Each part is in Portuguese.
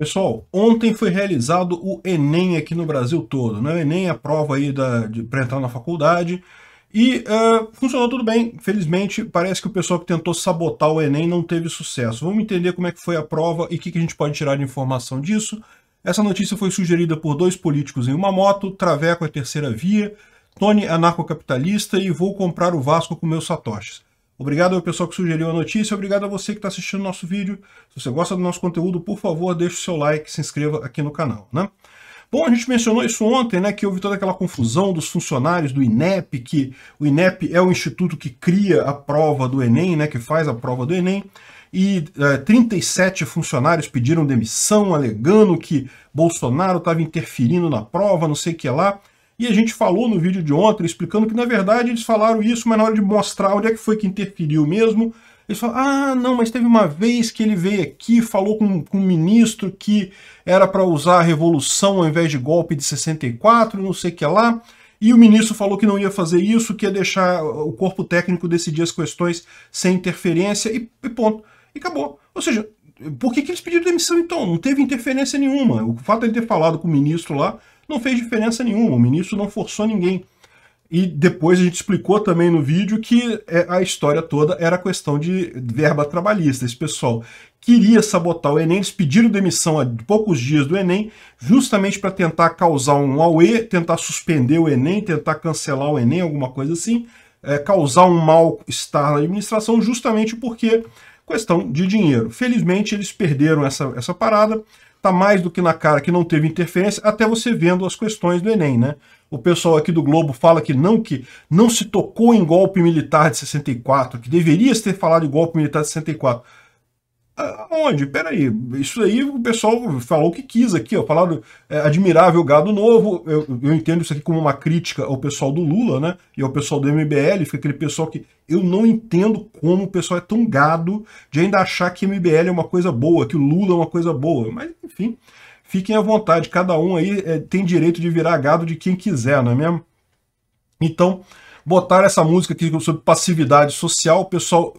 Pessoal, ontem foi realizado o Enem aqui no Brasil todo, né? O Enem é a prova aí da, de, para entrar na faculdade e uh, funcionou tudo bem. Felizmente, parece que o pessoal que tentou sabotar o Enem não teve sucesso. Vamos entender como é que foi a prova e o que, que a gente pode tirar de informação disso. Essa notícia foi sugerida por dois políticos em uma moto, Traveco é terceira via, Tony é anarcocapitalista e vou comprar o Vasco com meus satoshis. Obrigado ao pessoal que sugeriu a notícia, obrigado a você que está assistindo o nosso vídeo. Se você gosta do nosso conteúdo, por favor, deixe o seu like, se inscreva aqui no canal, né? Bom, a gente mencionou isso ontem, né, que houve toda aquela confusão dos funcionários do INEP, que o INEP é o instituto que cria a prova do Enem, né, que faz a prova do Enem, e é, 37 funcionários pediram demissão, alegando que Bolsonaro estava interferindo na prova, não sei o que lá. E a gente falou no vídeo de ontem, explicando que na verdade eles falaram isso, mas na hora de mostrar onde é que foi que interferiu mesmo, eles falam, ah, não, mas teve uma vez que ele veio aqui, falou com, com um ministro que era para usar a revolução ao invés de golpe de 64, não sei o que lá, e o ministro falou que não ia fazer isso, que ia deixar o corpo técnico decidir as questões sem interferência, e, e ponto. E acabou. Ou seja, por que, que eles pediram demissão então? Não teve interferência nenhuma. O fato de ele ter falado com o ministro lá não fez diferença nenhuma, o ministro não forçou ninguém. E depois a gente explicou também no vídeo que é, a história toda era questão de verba trabalhista. Esse pessoal queria sabotar o Enem, eles pediram demissão há poucos dias do Enem, justamente para tentar causar um auê, tentar suspender o Enem, tentar cancelar o Enem, alguma coisa assim, é, causar um mal-estar na administração, justamente porque questão de dinheiro. Felizmente eles perderam essa, essa parada, Está mais do que na cara que não teve interferência, até você vendo as questões do Enem, né? O pessoal aqui do Globo fala que não que não se tocou em golpe militar de 64, que deveria ter falado em golpe militar de 64. Ah, aonde? Peraí, isso aí o pessoal falou o que quis aqui, ó. Falaram é, admirável gado novo. Eu, eu, entendo isso aqui como uma crítica ao pessoal do Lula, né? E ao pessoal do MBL, fica aquele pessoal que eu não entendo como o pessoal é tão gado de ainda achar que MBL é uma coisa boa, que o Lula é uma coisa boa. Mas enfim. Fiquem à vontade, cada um aí é, tem direito de virar gado de quem quiser, não é mesmo? Então, botaram essa música aqui sobre passividade social, o pessoal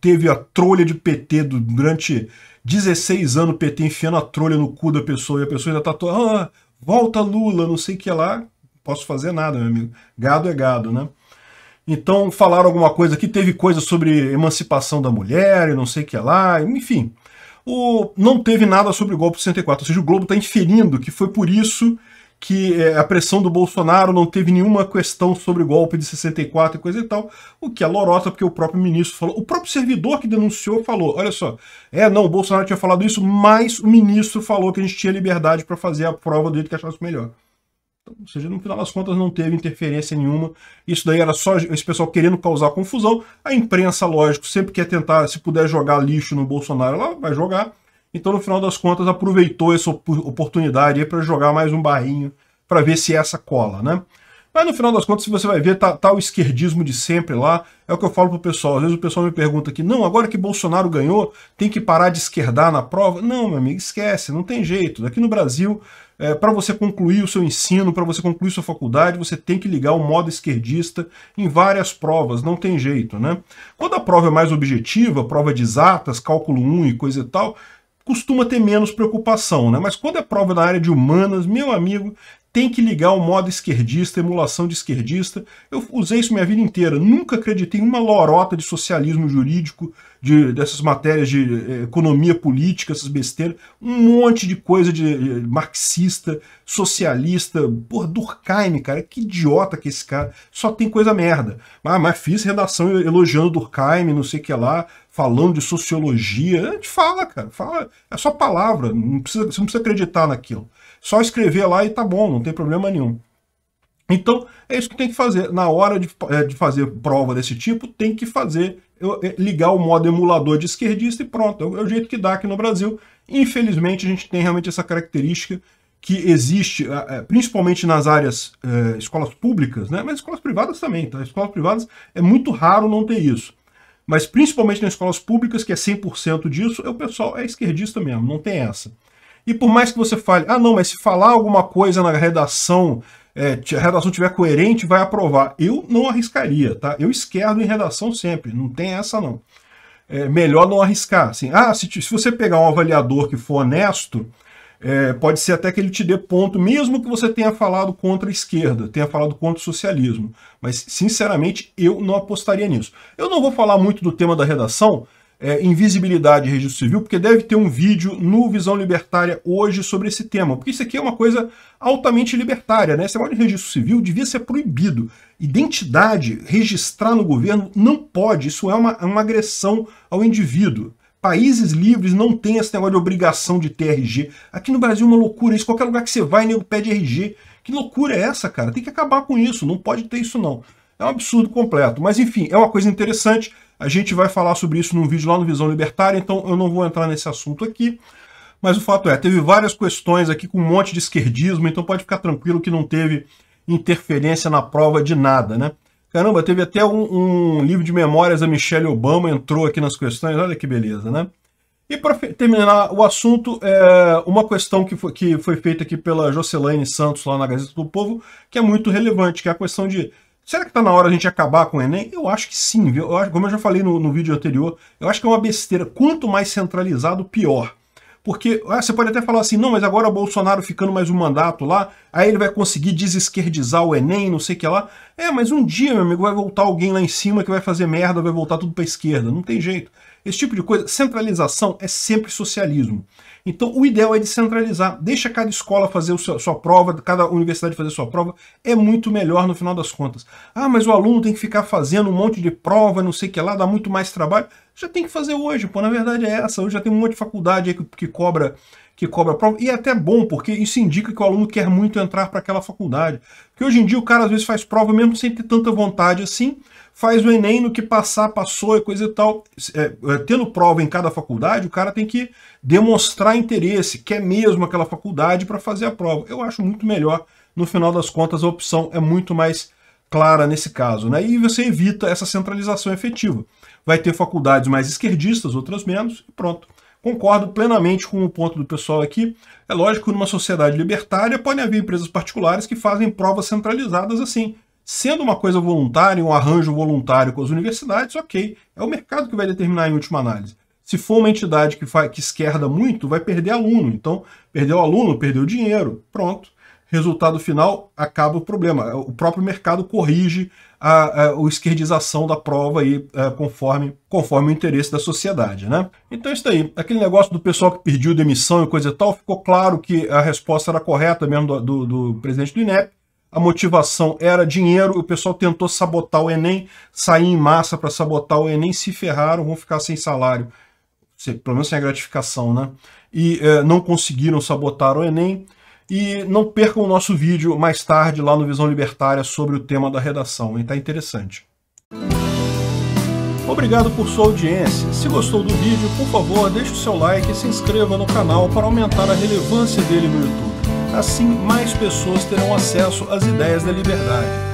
teve a trolha de PT durante 16 anos, PT enfiando a trolha no cu da pessoa, e a pessoa ainda tá toda, ah, volta Lula, não sei o que lá, posso fazer nada, meu amigo. Gado é gado, né? Então, falaram alguma coisa aqui, teve coisa sobre emancipação da mulher e não sei o que lá, enfim o, não teve nada sobre o golpe de 64. Ou seja, o Globo está inferindo que foi por isso que é, a pressão do Bolsonaro não teve nenhuma questão sobre o golpe de 64 e coisa e tal, o que é lorota, porque o próprio ministro falou, o próprio servidor que denunciou falou, olha só, é, não, o Bolsonaro tinha falado isso, mas o ministro falou que a gente tinha liberdade para fazer a prova do jeito que achasse melhor. Então, ou seja, no final das contas não teve interferência nenhuma. Isso daí era só esse pessoal querendo causar confusão. A imprensa, lógico, sempre quer tentar, se puder jogar lixo no Bolsonaro, ela vai jogar. Então, no final das contas, aproveitou essa oportunidade para jogar mais um barrinho para ver se essa cola, né? Mas no final das contas, você vai ver, tá, tá, o esquerdismo de sempre lá. É o que eu falo pro pessoal. Às vezes o pessoal me pergunta aqui, não, agora que Bolsonaro ganhou, tem que parar de esquerdar na prova? Não, meu amigo, esquece, não tem jeito. Aqui no Brasil, é, para você concluir o seu ensino, para você concluir sua faculdade, você tem que ligar o modo esquerdista em várias provas, não tem jeito, né? Quando a prova é mais objetiva, prova de exatas, cálculo 1 e coisa e tal, costuma ter menos preocupação, né? Mas quando é prova na área de humanas, meu amigo, tem que ligar o modo esquerdista, emulação de esquerdista. Eu usei isso minha vida inteira, nunca acreditei em uma lorota de socialismo jurídico, de, dessas matérias de eh, economia política, essas besteiras, um monte de coisa de, marxista, socialista, porra, Durkheim, cara, que idiota que é esse cara, só tem coisa merda. Ah, mas fiz redação elogiando Durkheim, não sei o que lá, falando de sociologia, a gente fala, cara, fala, é só palavra, não precisa, você não precisa acreditar naquilo. Só escrever lá e tá bom, não tem problema nenhum. Então, é isso que tem que fazer. Na hora de, é, de fazer prova desse tipo, tem que fazer, é, ligar o modo emulador de esquerdista e pronto. É, é o jeito que dá aqui no Brasil. Infelizmente, a gente tem realmente essa característica que existe, principalmente nas áreas eh, escolas públicas, né? mas escolas privadas também, tá? Escolas privadas é muito raro não ter isso. Mas principalmente nas escolas públicas, que é 100% disso, o pessoal é esquerdista mesmo, não tem essa. E por mais que você fale, ah, não, mas se falar alguma coisa na redação, é, a redação tiver coerente, vai aprovar. Eu não arriscaria, tá? Eu esquerdo em redação sempre, não tem essa não. É melhor não arriscar. Assim, ah, se, te, se você pegar um avaliador que for honesto, é, pode ser até que ele te dê ponto, mesmo que você tenha falado contra a esquerda, tenha falado contra o socialismo. Mas, sinceramente, eu não apostaria nisso. Eu não vou falar muito do tema da redação, é, invisibilidade e registro civil, porque deve ter um vídeo no Visão Libertária hoje sobre esse tema, porque isso aqui é uma coisa altamente libertária, né? Esse negócio de registro civil devia ser proibido. Identidade, registrar no governo, não pode, isso é uma, é uma agressão ao indivíduo. Países livres não têm esse negócio de obrigação de ter RG. Aqui no Brasil é uma loucura isso. Qualquer lugar que você vai, nego pede RG. Que loucura é essa, cara? Tem que acabar com isso. Não pode ter isso, não. É um absurdo completo. Mas enfim, é uma coisa interessante. A gente vai falar sobre isso num vídeo lá no Visão Libertária, então eu não vou entrar nesse assunto aqui. Mas o fato é, teve várias questões aqui com um monte de esquerdismo, então pode ficar tranquilo que não teve interferência na prova de nada, né? Caramba, teve até um, um livro de memórias da Michelle Obama, entrou aqui nas questões, olha que beleza, né? E para terminar o assunto, é uma questão que foi, que foi feita aqui pela Jocelaine Santos lá na Gazeta do Povo, que é muito relevante, que é a questão de Será que está na hora a gente acabar com o Enem? Eu acho que sim, viu? Eu acho, como eu já falei no, no vídeo anterior, eu acho que é uma besteira. Quanto mais centralizado, pior. Porque ah, você pode até falar assim, não, mas agora o Bolsonaro ficando mais um mandato lá, aí ele vai conseguir desesquerdizar o Enem, não sei o que lá. É, mas um dia, meu amigo, vai voltar alguém lá em cima que vai fazer merda, vai voltar tudo para esquerda. Não tem jeito. Esse tipo de coisa, centralização é sempre socialismo. Então, o ideal é descentralizar, deixa cada escola fazer sua prova, cada universidade fazer sua prova, é muito melhor no final das contas. Ah, mas o aluno tem que ficar fazendo um monte de prova, não sei o que lá, dá muito mais trabalho. Já tem que fazer hoje, pô, na verdade é essa. Hoje já tem um monte de faculdade aí que, que cobra que cobra a prova. E é até bom, porque isso indica que o aluno quer muito entrar para aquela faculdade. Porque hoje em dia o cara às vezes faz prova mesmo sem ter tanta vontade assim, faz o Enem no que passar, passou e coisa e tal. É, é, tendo prova em cada faculdade, o cara tem que demonstrar interesse, quer mesmo aquela faculdade para fazer a prova. Eu acho muito melhor, no final das contas, a opção é muito mais clara nesse caso, né? E você evita essa centralização efetiva. Vai ter faculdades mais esquerdistas, outras menos, e pronto. Concordo plenamente com o ponto do pessoal aqui. É lógico que numa sociedade libertária podem haver empresas particulares que fazem provas centralizadas assim. Sendo uma coisa voluntária, um arranjo voluntário com as universidades, ok. É o mercado que vai determinar em última análise. Se for uma entidade que, faz, que esquerda muito, vai perder aluno. Então, perdeu aluno, perdeu dinheiro. Pronto resultado final, acaba o problema. O próprio mercado corrige a, a, a esquerdização da prova aí, a, é, conforme, conforme o interesse da sociedade. Né? Então é isso daí. Aquele negócio do pessoal que pediu demissão e coisa e tal, ficou claro que a resposta era correta mesmo do, do, do presidente do INEP. A motivação era dinheiro, o pessoal tentou sabotar o Enem, sair em massa para sabotar o Enem, se ferraram, vão ficar sem salário pelo menos sem a gratificação, né? E é, não conseguiram sabotar o Enem. E não percam o nosso vídeo mais tarde lá no Visão Libertária sobre o tema da redação, hein? Tá interessante. Obrigado por sua audiência. Se gostou do vídeo, por favor, deixe o seu like e se inscreva no canal para aumentar a relevância dele no YouTube. Assim, mais pessoas terão acesso às ideias da liberdade